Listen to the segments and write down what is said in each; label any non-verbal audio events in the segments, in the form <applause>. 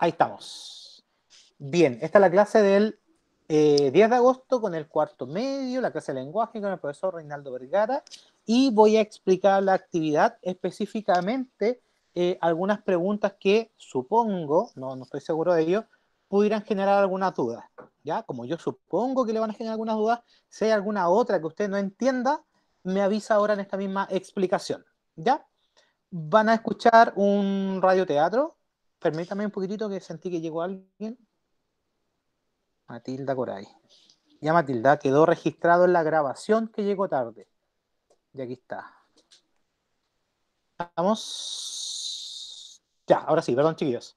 Ahí estamos. Bien, esta es la clase del 10 eh, de agosto con el cuarto medio, la clase de lenguaje con el profesor Reinaldo Vergara, y voy a explicar la actividad específicamente eh, algunas preguntas que supongo, no, no estoy seguro de ello, pudieran generar algunas dudas. ¿ya? Como yo supongo que le van a generar algunas dudas, si hay alguna otra que usted no entienda, me avisa ahora en esta misma explicación. ¿ya? Van a escuchar un radioteatro Permítame un poquitito que sentí que llegó alguien. Matilda Coray. Ya Matilda quedó registrado en la grabación que llegó tarde. Y aquí está. Vamos. Ya, ahora sí, perdón, chiquillos.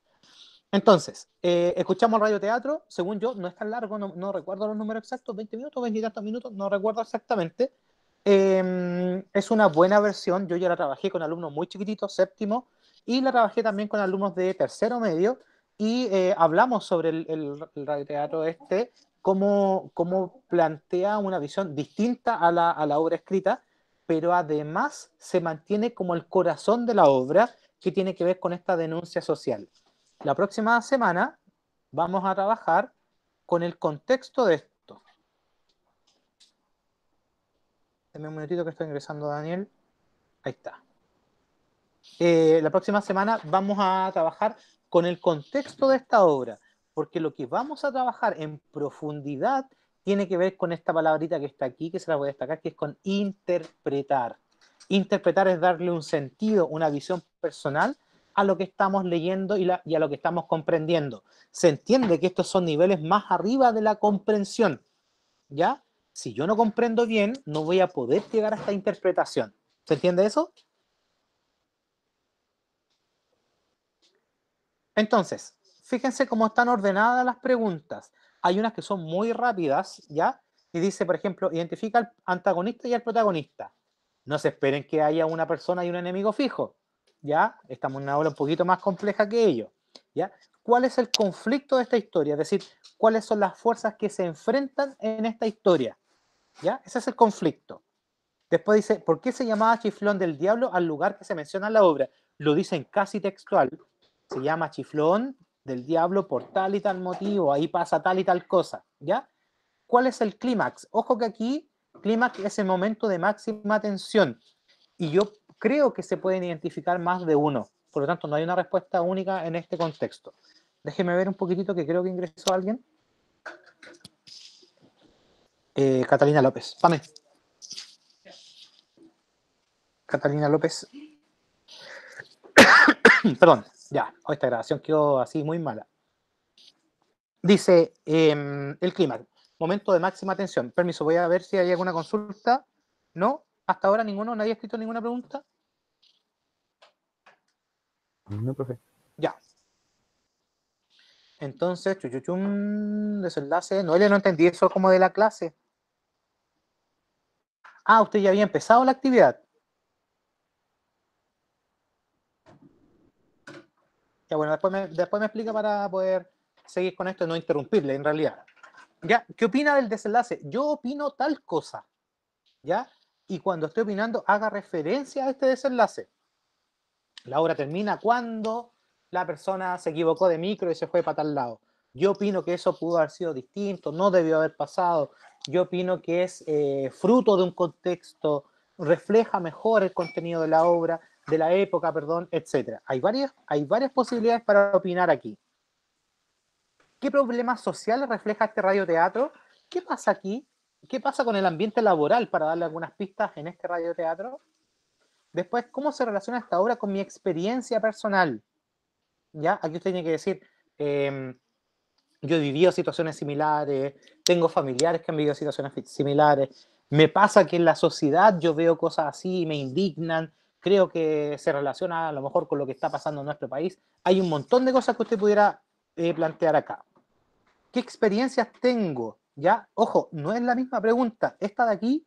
Entonces, eh, escuchamos Radio Teatro. Según yo, no es tan largo, no, recuerdo los números exactos, 20 minutos, 20 y tantos minutos, no recuerdo exactamente. Em, es una buena versión. Yo ya la trabajé con alumnos muy chiquititos, séptimo, y la trabajé también con alumnos de tercero medio y eh, hablamos sobre el, el, radioteatro este, cómo, plantea una visión distinta a la, a la obra escrita, pero además se mantiene como el corazón de la obra que tiene que ver con esta denuncia social. La próxima semana vamos a trabajar con el contexto de esto. Dame un minutito que estoy ingresando, Daniel. Ahí está. Eh, la próxima semana vamos a trabajar con el contexto de esta obra, porque lo que vamos a trabajar en profundidad tiene que ver con esta palabrita que está aquí, que se la voy a destacar, que es con interpretar. Interpretar es darle un sentido, una visión personal a lo que estamos leyendo y, y, a lo que estamos comprendiendo. Se entiende que estos son niveles más arriba de la comprensión. ¿Ya? Si yo no comprendo bien, no voy a poder llegar a esta interpretación. ¿Se entiende eso? Entonces, fíjense cómo están ordenadas las preguntas. Hay unas que son muy rápidas, ¿ya? Y dice, por ejemplo, identifica al antagonista y al protagonista. No se esperen que haya una persona y un enemigo fijo, ¿ya? Estamos en una obra un poquito más compleja que ello, ¿ya? ¿Cuál es el conflicto de esta historia? Es decir, ¿cuáles son las fuerzas que se enfrentan en esta historia? ¿Ya? Ese es el conflicto. Después dice, ¿por qué se llamaba Chiflón del Diablo al lugar que se menciona en la obra? Lo dicen casi textual, se llama chiflón del diablo por tal y tal motivo, ahí pasa tal y tal cosa, ¿ya? ¿Cuál es el clímax? Ojo que aquí clímax es el momento de máxima tensión y yo creo que se pueden identificar más de uno, por lo tanto no hay una respuesta única en este contexto. Déjeme ver un poquitito que creo que ingresó alguien. Eh, Catalina López, Pame. Catalina López. <coughs> Perdón, ya, esta grabación quedó así muy mala. Dice em, el clima, momento de máxima tensión. Permiso, voy a ver si hay alguna consulta. No, hasta ahora ninguno, nadie ha escrito ninguna pregunta. No, profe. Ya. Entonces, chuchuchum, desenlace. Noelia, no entendí eso como de la clase. Ah, usted ya había empezado la actividad. Ya bueno, después me, después me explica para poder seguir con esto y no interrumpirle en realidad. ¿Ya? ¿Qué opina del desenlace? Yo opino tal cosa. ¿Ya? Y cuando estoy opinando, haga referencia a este desenlace. La obra termina cuando la persona se equivocó de micro y se fue para tal lado. Yo opino que eso pudo haber sido distinto, no debió haber pasado. Yo opino que es eh, fruto de un contexto, refleja mejor el contenido de la obra de la época, perdón, etcétera. Hay varias, hay varias posibilidades para opinar aquí. ¿Qué problemas sociales refleja este radio radioteatro? ¿Qué pasa aquí? ¿Qué pasa con el ambiente laboral para darle algunas pistas en este radio teatro? Después, ¿cómo se relaciona esta obra con mi experiencia personal? ¿Ya? Aquí usted tiene que decir, em, yo he vivido situaciones similares, tengo familiares que han vivido situaciones similares, me pasa que en la sociedad yo veo cosas así y me indignan, creo que se relaciona a lo mejor con lo que está pasando en nuestro país. Hay un montón de cosas que usted pudiera eh, plantear acá. ¿Qué experiencias tengo? Ya, ojo, no es la misma pregunta. Esta de aquí,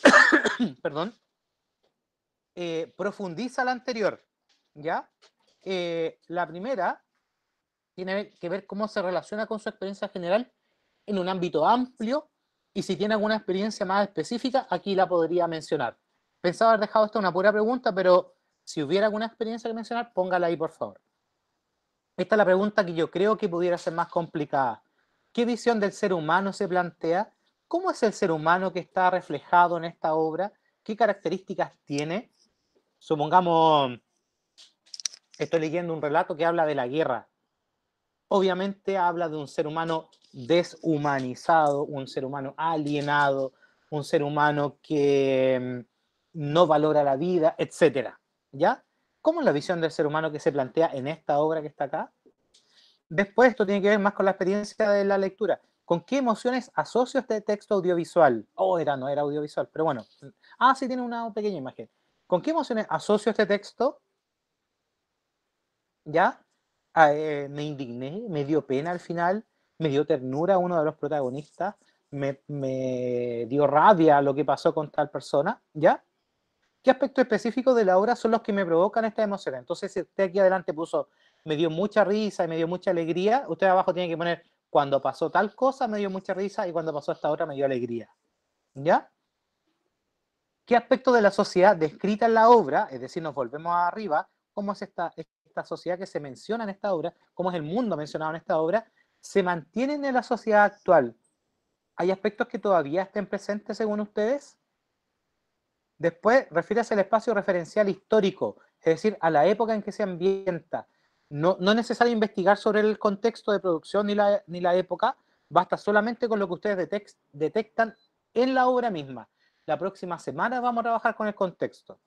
<coughs> perdón, eh, profundiza la anterior. ¿Ya? Eh, la primera tiene que ver cómo se relaciona con su experiencia general en un ámbito amplio y si tiene alguna experiencia más específica, aquí la podría mencionar pensaba haber dejado esto una pura pregunta, pero si hubiera alguna experiencia que mencionar, póngala ahí, por favor. Esta es la pregunta que yo creo que pudiera ser más complicada. ¿Qué visión del ser humano se plantea? ¿Cómo es el ser humano que está reflejado en esta obra? ¿Qué características tiene? Supongamos, estoy leyendo un relato que habla de la guerra. Obviamente habla de un ser humano deshumanizado, un ser humano alienado, un ser humano que no valora la vida, etcétera. ¿Ya? ¿Cómo es la visión del ser humano que se plantea en esta obra que está acá? Después esto tiene que ver más con la experiencia de la lectura. ¿Con qué emociones asocio este texto audiovisual? Oh, era, no era audiovisual, pero bueno. Ah, sí tiene una pequeña imagen. ¿Con qué emociones asocio este texto? ¿Ya? Ah, eh, me indigné, me dio pena al final, me dio ternura uno de los protagonistas, me, me, dio rabia lo que pasó con tal persona, ¿ya? ¿Qué aspectos específicos de la obra son los que me provocan esta emociones? Entonces, si usted aquí adelante puso, me dio mucha risa y me dio mucha alegría, usted abajo tiene que poner, cuando pasó tal cosa me dio mucha risa y cuando pasó esta otra me dio alegría. ¿Ya? ¿Qué aspecto de la sociedad descrita en la obra, es decir, nos volvemos arriba, cómo es esta, esta sociedad que se menciona en esta obra, cómo es el mundo mencionado en esta obra, se mantienen en la sociedad actual? ¿Hay aspectos que todavía estén presentes según ustedes? Después, refiérase al espacio referencial histórico, es decir, a la época en que se ambienta. No, es necesario investigar sobre el contexto de producción ni la, época, basta solamente con lo que ustedes detectan en la obra misma. La próxima semana vamos a trabajar con el contexto.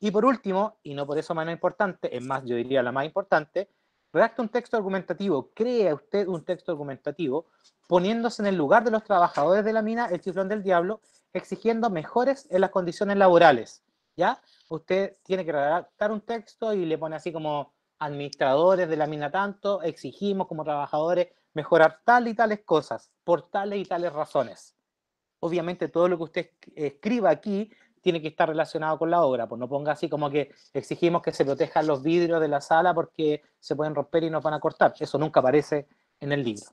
Y por último, y no por eso menos importante, es más, yo diría la más importante, redacte un texto argumentativo, crea usted un texto argumentativo, poniéndose en el lugar de los trabajadores de la mina El Chiflón del Diablo exigiendo mejores en las condiciones laborales, ¿ya? Usted tiene que redactar un texto y le pone así como administradores de la mina tanto, exigimos como trabajadores mejorar tal y tales cosas, por tales y tales razones. Obviamente todo lo que usted escriba aquí tiene que estar relacionado con la obra, pues no ponga así como que exigimos que se protejan los vidrios de la sala porque se pueden romper y nos van a cortar. Eso nunca aparece en el libro.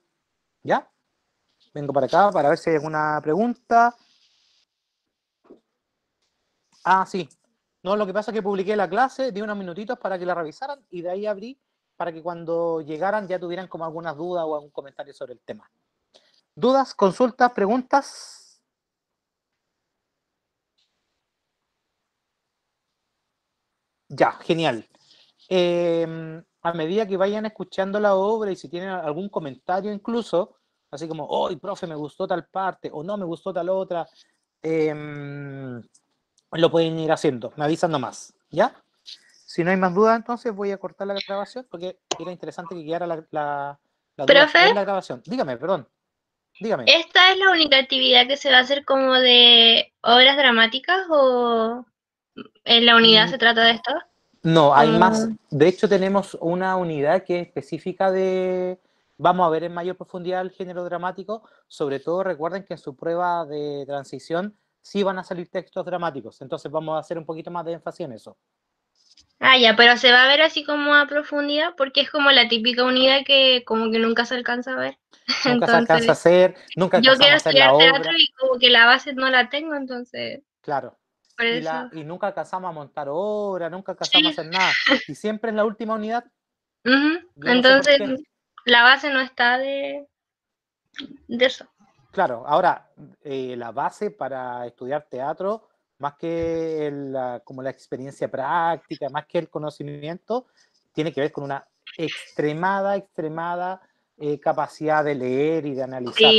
¿Ya? Vengo para acá para ver si hay alguna pregunta. Ah, sí. No, lo que pasa es que publiqué la clase, di unos minutitos para que la revisaran y de ahí abrí para que cuando llegaran ya tuvieran como algunas dudas o algún comentario sobre el tema. ¿Dudas, consultas, preguntas? Ya, genial. Em, a medida que vayan escuchando la obra y si tienen algún comentario incluso, así como, hoy, profe, me gustó tal parte o no me gustó tal otra, em, lo pueden ir haciendo, me avisan nomás, ¿ya? Si no hay más dudas, entonces voy a cortar la grabación porque era interesante que quedara la, la, la, ¿Profe? la grabación. Dígame, perdón. Dígame. ¿Esta es la única actividad que se va a hacer como de obras dramáticas o en la unidad mm. se trata de esto? No, hay mm. más. De hecho, tenemos una unidad que es específica de. Vamos a ver en mayor profundidad el género dramático. Sobre todo, recuerden que en su prueba de transición sí van a salir textos dramáticos. Entonces vamos a hacer un poquito más de énfasis en eso. Ah, ya, pero se va a ver así como a profundidad, porque es como la típica unidad que como que nunca se alcanza a ver. <laughs> Nunca se alcanza a hacer, nunca Yo quiero estudiar teatro y como que la base no la tengo, entonces. Claro. Y, nunca casamos a montar obra, nunca casamos a hacer nada. Y siempre es la última unidad. Entonces, la base no está de, de eso. Claro, ahora, eh, la base para estudiar teatro, más que la, como la experiencia práctica, más que el conocimiento, tiene que ver con una extremada, extremada eh, capacidad de leer y de analizar.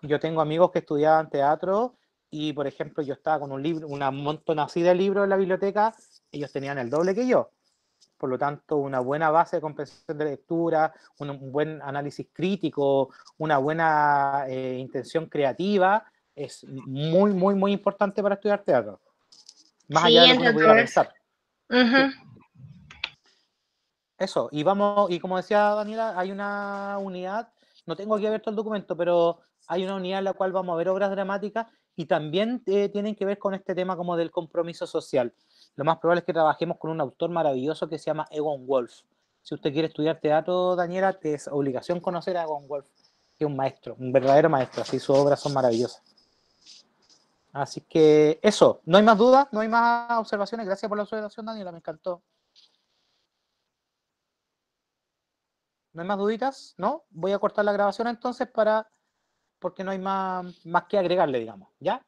Yo tengo amigos que estudiaban teatro y, por ejemplo, yo estaba con un libro, una montón así de libros en la biblioteca, ellos tenían el doble que yo por lo tanto, una buena base de comprensión de lectura, un, buen análisis crítico, una buena eh, intención creativa, es muy, muy, muy importante para estudiar teatro. Más allá de lo que pudiera pensar. Eso, y vamos, y como decía Daniela, hay una unidad, no tengo aquí abierto el documento, pero hay una unidad en la cual vamos a ver obras dramáticas y también eh, tienen que ver con este tema como del compromiso social lo más probable es que trabajemos con un autor maravilloso que se llama Egon Wolf. Si usted quiere estudiar teatro, Daniela, te es obligación conocer a Egon Wolf, que es un maestro, un verdadero maestro, así sus obras son maravillosas. Así que eso, no hay más dudas, no hay más observaciones. Gracias por la observación, Daniela, me encantó. ¿No hay más duditas? ¿No? Voy a cortar la grabación entonces para, porque no hay más, más que agregarle, digamos. ¿Ya?